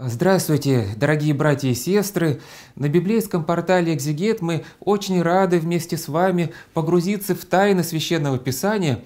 Здравствуйте, дорогие братья и сестры! На библейском портале «Экзегет» мы очень рады вместе с вами погрузиться в тайны Священного Писания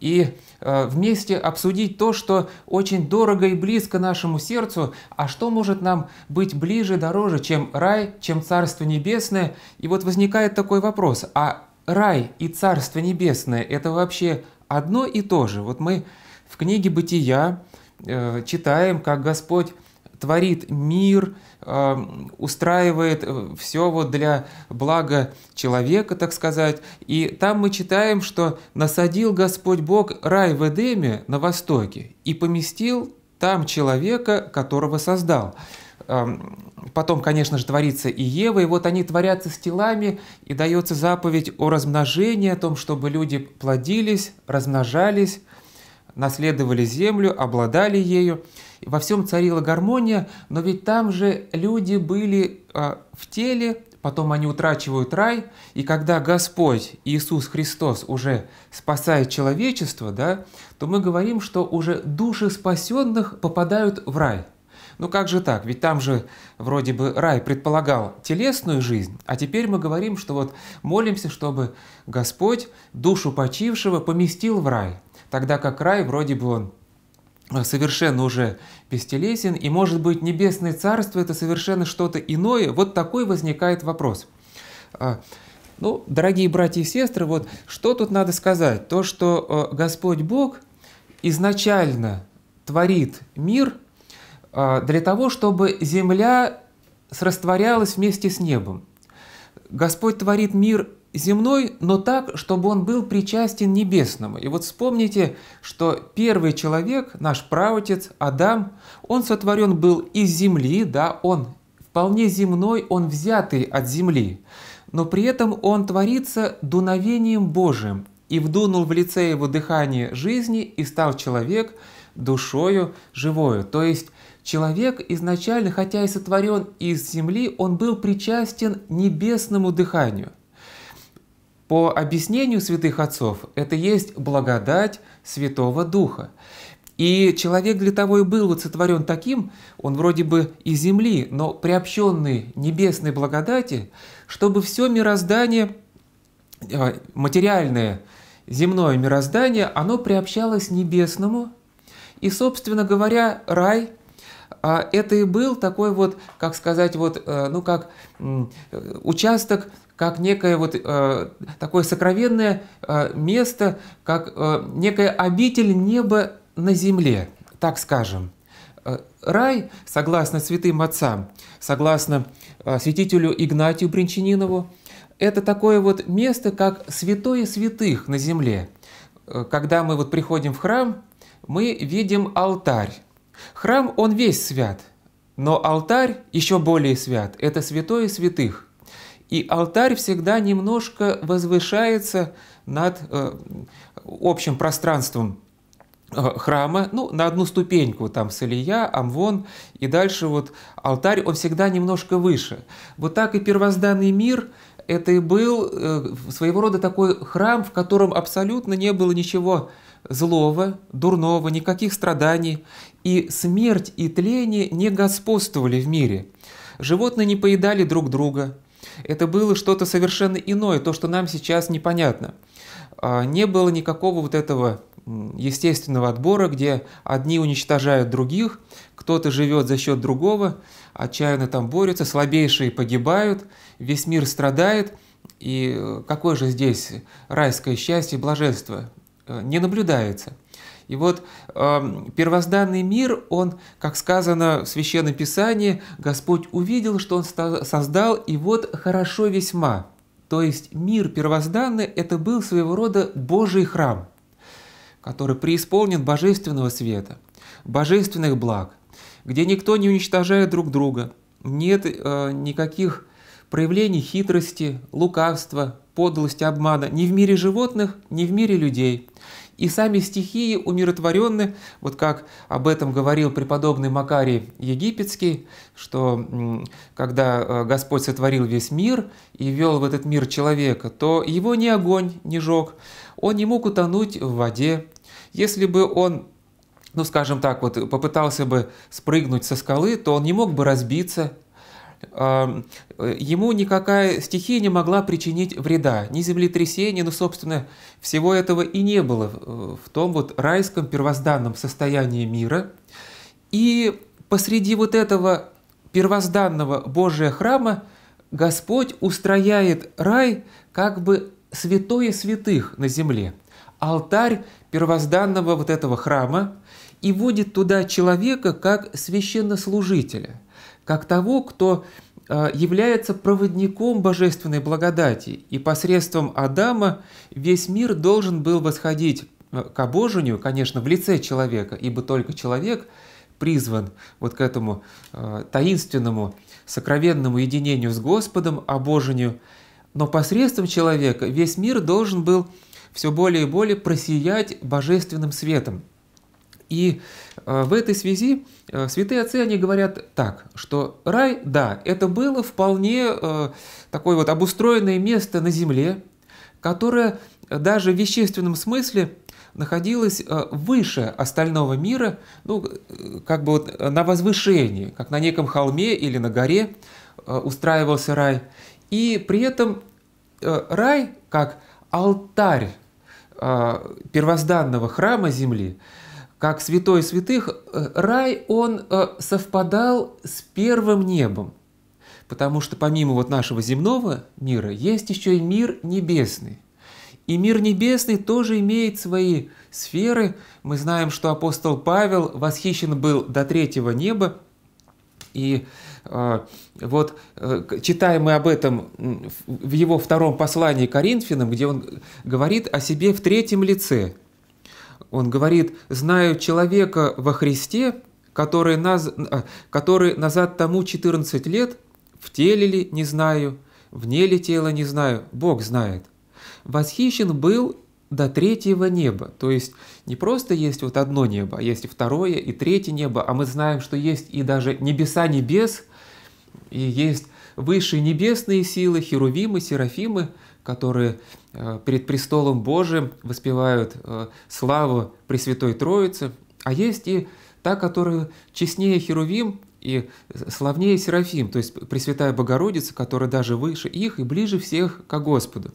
и э, вместе обсудить то, что очень дорого и близко нашему сердцу, а что может нам быть ближе, дороже, чем рай, чем Царство Небесное. И вот возникает такой вопрос, а рай и Царство Небесное – это вообще одно и то же? Вот мы в книге «Бытия» э, читаем, как Господь творит мир, эм, устраивает э, все вот для блага человека, так сказать. И там мы читаем, что насадил Господь Бог рай в Эдеме на востоке и поместил там человека, которого создал. Эм, потом, конечно же, творится и Ева, и вот они творятся с телами, и дается заповедь о размножении, о том, чтобы люди плодились, размножались, наследовали землю, обладали ею, во всем царила гармония, но ведь там же люди были э, в теле, потом они утрачивают рай, и когда Господь Иисус Христос уже спасает человечество, да, то мы говорим, что уже души спасенных попадают в рай. Ну как же так? Ведь там же вроде бы рай предполагал телесную жизнь, а теперь мы говорим, что вот молимся, чтобы Господь душу почившего поместил в рай. Тогда как рай вроде бы он э, совершенно уже бестелесен, и, может быть, небесное царство – это совершенно что-то иное. Вот такой возникает вопрос. А, ну, дорогие братья и сестры, вот что тут надо сказать? То, что э, Господь Бог изначально творит мир э, для того, чтобы земля срастворялась вместе с небом. Господь творит мир земной, но так, чтобы он был причастен небесному. И вот вспомните, что первый человек, наш праотец Адам, он сотворен был из земли, да, он вполне земной, он взятый от земли, но при этом он творится дуновением Божиим, и вдунул в лице его дыхание жизни, и стал человек душою живою. То есть человек изначально, хотя и сотворен из земли, он был причастен небесному дыханию. По объяснению святых отцов, это есть благодать Святого Духа. И человек для того и был вот сотворен таким, он вроде бы и земли, но приобщенный небесной благодати, чтобы все мироздание, э, материальное, земное мироздание, оно приобщалось небесному. И, собственно говоря, рай а, – это и был такой вот, как сказать, вот, э, ну как э, участок как некое вот э, такое сокровенное э, место, как э, некая обитель неба на земле, так скажем. Э, рай, согласно святым отцам, согласно э, святителю Игнатию Бринчанинову, это такое вот место, как святое святых на земле. Э, когда мы вот приходим в храм, мы видим алтарь. Храм, он весь свят, но алтарь еще более свят. Это святое святых. И алтарь всегда немножко возвышается над э, общим пространством э, храма, ну, на одну ступеньку, там, Салия, Амвон, и дальше вот алтарь, он всегда немножко выше. Вот так и первозданный мир – это и был э, своего рода такой храм, в котором абсолютно не было ничего злого, дурного, никаких страданий, и смерть и тление не господствовали в мире. Животные не поедали друг друга – это было что-то совершенно иное, то, что нам сейчас непонятно. А, не было никакого вот этого естественного отбора, где одни уничтожают других, кто-то живет за счет другого, отчаянно там борются, слабейшие погибают, весь мир страдает. И э, какое же здесь райское счастье, блаженство э, не наблюдается – и вот э, первозданный мир, он, как сказано в Священном Писании, Господь увидел, что он создал, и вот хорошо весьма. То есть мир первозданный – это был своего рода Божий храм, который преисполнен божественного света, божественных благ, где никто не уничтожает друг друга, нет э, никаких проявлений хитрости, лукавства, подлости, обмана ни в мире животных, ни в мире людей. И сами стихии умиротворены, вот как об этом говорил преподобный Макарий Египетский, что когда э, Господь сотворил весь мир и вел в этот мир человека, то его ни огонь не жег, он не мог утонуть в воде. Если бы он ну, скажем так, вот попытался бы спрыгнуть со скалы, то он не мог бы разбиться, ему никакая стихия не могла причинить вреда, ни землетрясений, но, ну, собственно, всего этого и не было в том вот райском первозданном состоянии мира. И посреди вот этого первозданного Божия храма Господь устрояет рай как бы святое святых на земле, алтарь первозданного вот этого храма, и вводит туда человека как священнослужителя – как того, кто э, является проводником божественной благодати, и посредством Адама весь мир должен был восходить э, к обожению, конечно, в лице человека, ибо только человек призван вот к этому э, таинственному, сокровенному единению с Господом, обожению, но посредством человека весь мир должен был все более и более просиять божественным светом – и э, в этой связи э, святые отцы, они говорят так, что рай, да, это было вполне э, такое вот обустроенное место на земле, которое даже в вещественном смысле находилось выше остального мира, ну, как бы вот на возвышении, как на неком холме или на горе устраивался рай. И при этом рай, как алтарь первозданного храма земли, как святой святых, э, рай, он э, совпадал с первым небом. Потому что помимо вот нашего земного мира, есть еще и мир небесный. И мир небесный тоже имеет свои сферы. Мы знаем, что апостол Павел восхищен был до третьего неба. И э, вот читаем мы об этом в его втором послании Коринфянам, где он говорит о себе в третьем лице – он говорит, «Знаю человека во Христе, который, наз... А, который назад тому 14 лет, в теле ли не знаю, вне ли тела не знаю, Бог знает». Восхищен был до третьего неба. То есть не просто есть вот одно небо, а есть второе, и третье небо, а мы знаем, что есть и даже небеса небес, и есть высшие небесные силы, херувимы, серафимы, которые э, перед престолом Божиим воспевают э, славу Пресвятой Троицы, а есть и та, которая честнее Херувим и славнее Серафим, то есть Пресвятая Богородица, которая даже выше их и ближе всех к Господу.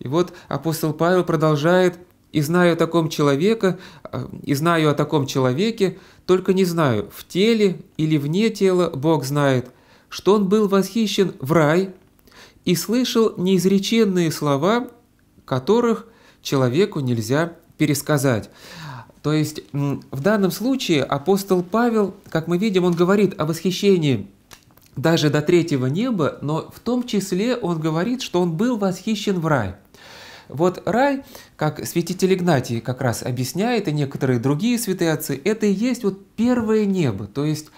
И вот апостол Павел продолжает «И знаю о таком человека, э, и знаю о таком человеке, только не знаю, в теле или вне тела Бог знает, что он был восхищен в рай – и слышал неизреченные слова, которых человеку нельзя пересказать. То есть в данном случае апостол Павел, как мы видим, он говорит о восхищении даже до третьего неба, но в том числе он говорит, что он был восхищен в рай. Вот рай, как святитель Игнатий как раз объясняет, и некоторые другие святые отцы, это и есть вот первое небо, то есть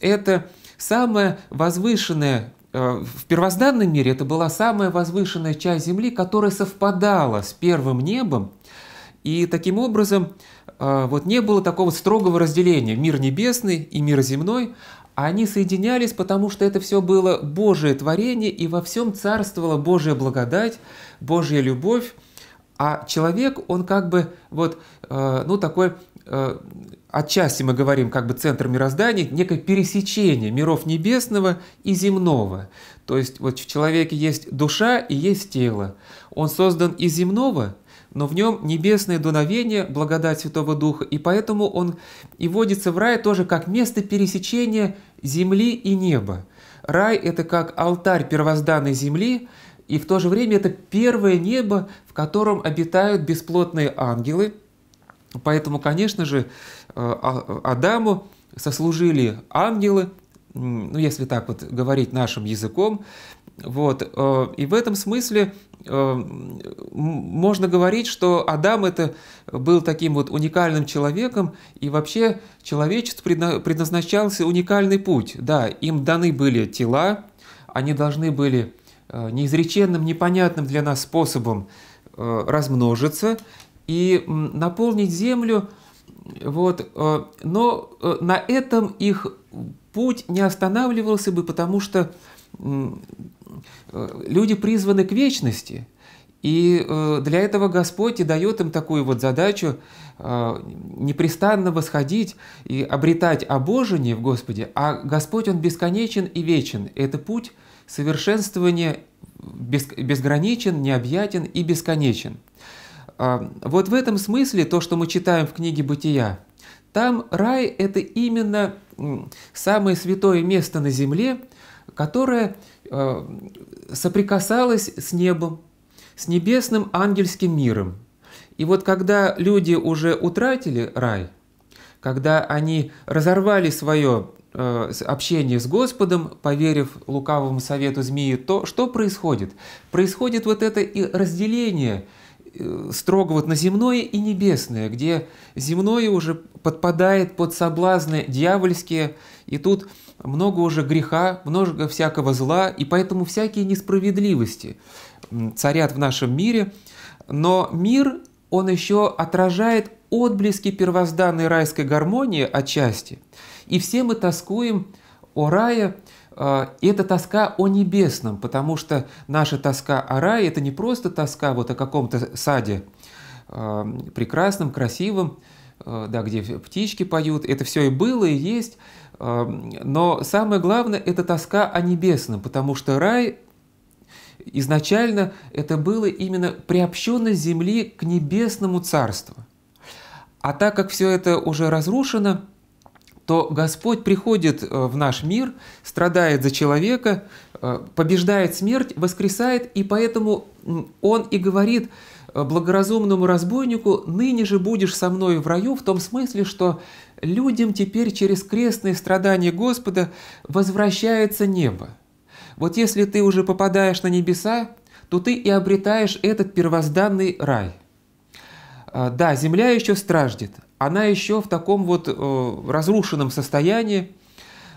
это самое возвышенное Э, в первозданном мире это была самая возвышенная часть Земли, которая совпадала с первым небом, и таким образом э, вот не было такого строгого разделения мир небесный и мир земной, они соединялись, потому что это все было Божие творение, и во всем царствовала Божья благодать, Божья любовь, а человек, он как бы вот, э, ну, такой Э, отчасти мы говорим как бы центр мироздания, некое пересечение миров небесного и земного. То есть вот в человеке есть душа и есть тело. Он создан из земного, но в нем небесное дуновение, благодать Святого Духа, и поэтому он и водится в рай тоже как место пересечения земли и неба. Рай – это как алтарь первозданной земли, и в то же время это первое небо, в котором обитают бесплотные ангелы – Поэтому, конечно же, э, а, Адаму сослужили ангелы, ну, если так вот говорить нашим языком. Вот. Э, и в этом смысле э, можно говорить, что Адам это был таким вот уникальным человеком, и вообще человечеству предназначался уникальный путь. Да, им даны были тела, они должны были неизреченным, непонятным для нас способом размножиться и наполнить землю. Вот, э, но э, на этом их путь не останавливался бы, потому что э, люди призваны к вечности. И для этого Господь и дает им такую вот задачу непрестанно восходить и обретать обожение в Господе, а Господь, Он бесконечен и вечен. Это путь совершенствования безграничен, необъятен и бесконечен. А, вот в этом смысле то, что мы читаем в книге «Бытия», там рай – это именно самое святое место на земле, которое э, соприкасалось с небом, с небесным ангельским миром. И вот когда люди уже утратили рай, когда они разорвали свое э, общение с Господом, поверив лукавому совету змеи, то что происходит? Происходит вот это и разделение – Э, строго вот на земное и небесное, где земное уже подпадает под соблазны дьявольские, и тут много уже греха, много всякого зла, и поэтому всякие несправедливости царят в нашем мире. Но мир, он еще отражает отблески первозданной райской гармонии отчасти. И все мы тоскуем о рае, а, и это тоска о небесном, потому что наша тоска о рае – это не просто тоска вот о каком-то саде а, прекрасном, красивом, а, да, где птички поют. Это все и было, и есть. Но самое главное – это тоска о небесном, потому что рай изначально это было именно приобщенность земли к небесному царству. А так как все это уже разрушено, то Господь приходит э, в наш мир, страдает за человека, э, побеждает смерть, воскресает, и поэтому Он и говорит э, благоразумному разбойнику, «Ныне же будешь со мной в раю», в том смысле, что людям теперь через крестные страдания Господа возвращается небо. Вот если ты уже попадаешь на небеса, то ты и обретаешь этот первозданный рай – а, да, земля еще страждет, она еще в таком вот э, разрушенном состоянии,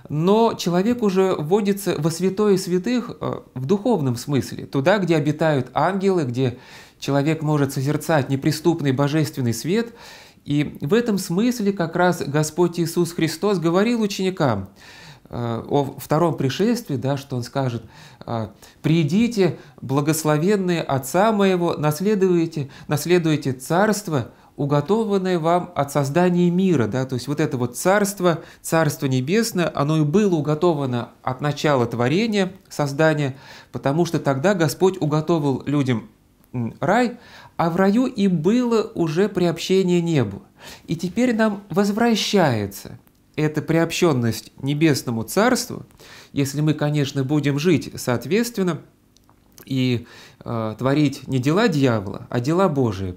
но человек уже вводится во святое святых э, в духовном смысле, туда, где обитают ангелы, где человек может созерцать неприступный божественный свет. И в этом смысле как раз Господь Иисус Христос говорил ученикам – о втором пришествии, да, что он скажет, «А, «Придите, благословенные Отца Моего, наследуйте, наследуйте Царство, уготованное вам от создания мира». Да? То есть вот это вот Царство, Царство Небесное, оно и было уготовано от начала творения, создания, потому что тогда Господь уготовил людям рай, а в раю и было уже приобщение небу. И теперь нам возвращается это приобщенность небесному царству, если мы, конечно, будем жить соответственно и э, творить не дела дьявола, а дела Божии.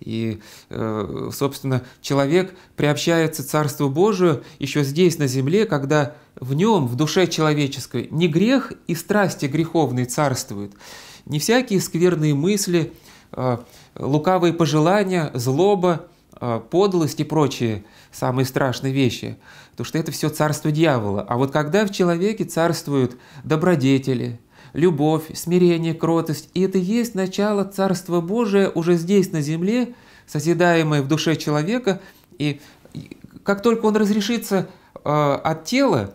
И, э, собственно, человек приобщается Царству Божию еще здесь, на земле, когда в нем, в душе человеческой, не грех и страсти греховные царствуют, не всякие скверные мысли, э, лукавые пожелания, злоба, э, подлость и прочие – самые страшные вещи, потому что это все царство дьявола. А вот когда в человеке царствуют добродетели, любовь, смирение, кротость, и это есть начало Царства Божия уже здесь, на земле, созидаемое в душе человека, и как только он разрешится э, от тела,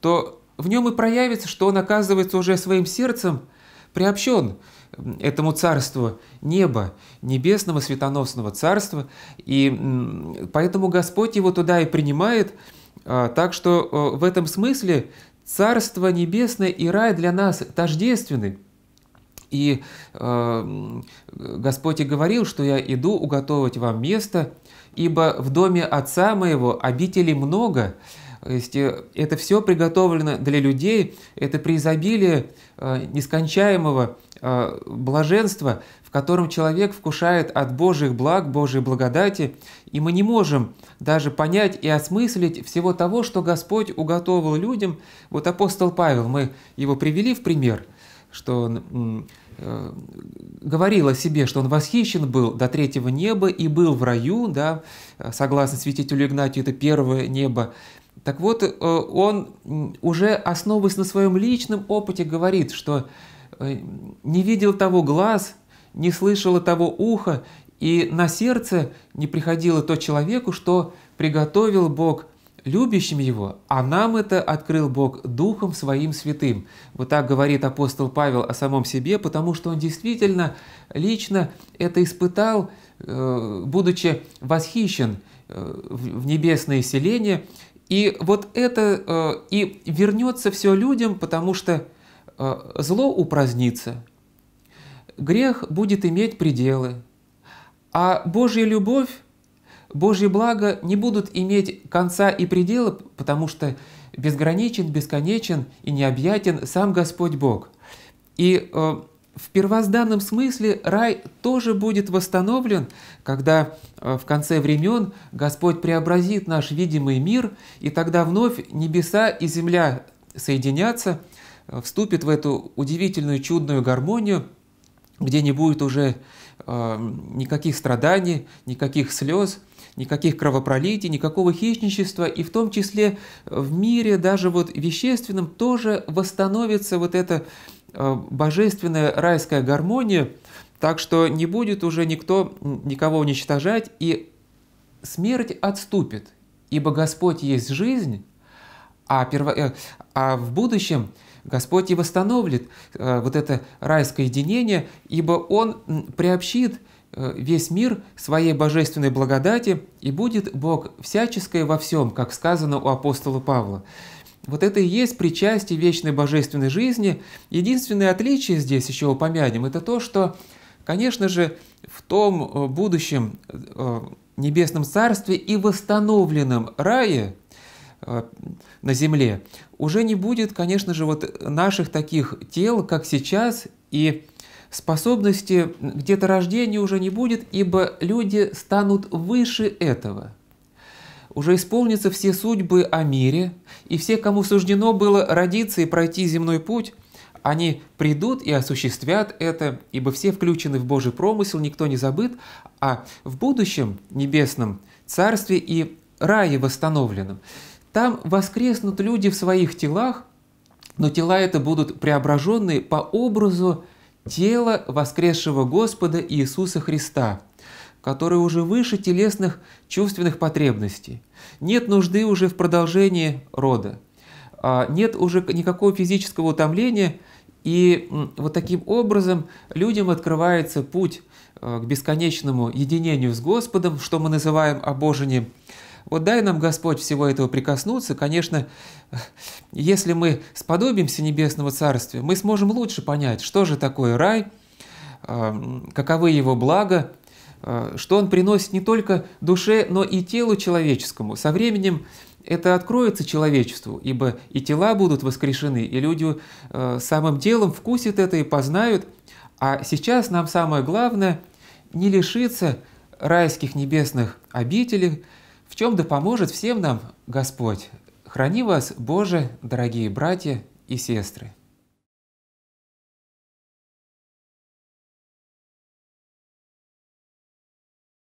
то в нем и проявится, что он оказывается уже своим сердцем – приобщен этому царству неба, небесного светоносного царства, и поэтому Господь его туда и принимает, а, так что э, в этом смысле Царство Небесное и рай для нас тождественны. И э, Господь и говорил, что я иду уготовить вам место, ибо в доме Отца моего обителей много, то есть э, это все приготовлено для людей, это преизобилие э, нескончаемого э, блаженства, в котором человек вкушает от Божьих благ, Божьей благодати, и мы не можем даже понять и осмыслить всего того, что Господь уготовил людям. Вот апостол Павел, мы его привели в пример, что он говорил о себе, что он восхищен был до третьего неба и был в раю, да, согласно святителю Игнатию, это первое небо, так вот, э, он уже основываясь на своем личном опыте говорит, что э, не видел того глаз, не слышало того уха и на сердце не приходило то человеку, что приготовил Бог любящим Его, а нам это открыл Бог Духом Своим Святым. Вот так говорит апостол Павел о самом себе, потому что он действительно лично это испытал, э, будучи восхищен в небесное селение и вот это э, и вернется все людям, потому что э, зло упразднится, грех будет иметь пределы, а Божья любовь, Божье благо не будут иметь конца и предела, потому что безграничен, бесконечен и необъятен сам Господь Бог. И э, в первозданном смысле рай тоже будет восстановлен, когда э, в конце времен Господь преобразит наш видимый мир, и тогда вновь небеса и земля соединятся, э, вступит в эту удивительную чудную гармонию, где не будет уже э, никаких страданий, никаких слез, никаких кровопролитий, никакого хищничества, и в том числе в мире, даже вот вещественном, тоже восстановится вот это Э, божественная райская гармония, так что не будет уже никто никого уничтожать, и смерть отступит, ибо Господь есть жизнь, а, перво... Э, а в будущем Господь и восстановит э, вот это райское единение, ибо Он приобщит весь мир своей божественной благодати, и будет Бог всяческое во всем, как сказано у апостола Павла. Вот это и есть причастие вечной божественной жизни. Единственное отличие здесь еще упомянем, это то, что, конечно же, в том э, будущем э, небесном царстве и восстановленном рае э, на земле уже не будет, конечно же, вот наших таких тел, как сейчас, и способности где-то рождения уже не будет, ибо люди станут выше этого – уже исполнится все судьбы о мире, и все, кому суждено было родиться и пройти земной путь, они придут и осуществят это, ибо все включены в Божий промысел, никто не забыт, а в будущем небесном царстве и рае восстановленном. Там воскреснут люди в своих телах, но тела это будут преображенные по образу тела воскресшего Господа Иисуса Христа – которые уже выше телесных чувственных потребностей. Нет нужды уже в продолжении рода. А, нет уже никакого физического утомления, и вот таким образом людям открывается путь а, к бесконечному единению с Господом, что мы называем обожением. Вот дай нам, Господь, всего этого прикоснуться. Конечно, если мы сподобимся Небесного Царствия, мы сможем лучше понять, что же такое рай, а, каковы его блага, а, что он приносит не только душе, но и телу человеческому. Со временем это откроется человечеству, ибо и тела будут воскрешены, и люди а, самым делом вкусят это и познают. А сейчас нам самое главное не лишиться райских небесных обителей, в чем да поможет всем нам Господь. Храни вас, Боже, дорогие братья и сестры.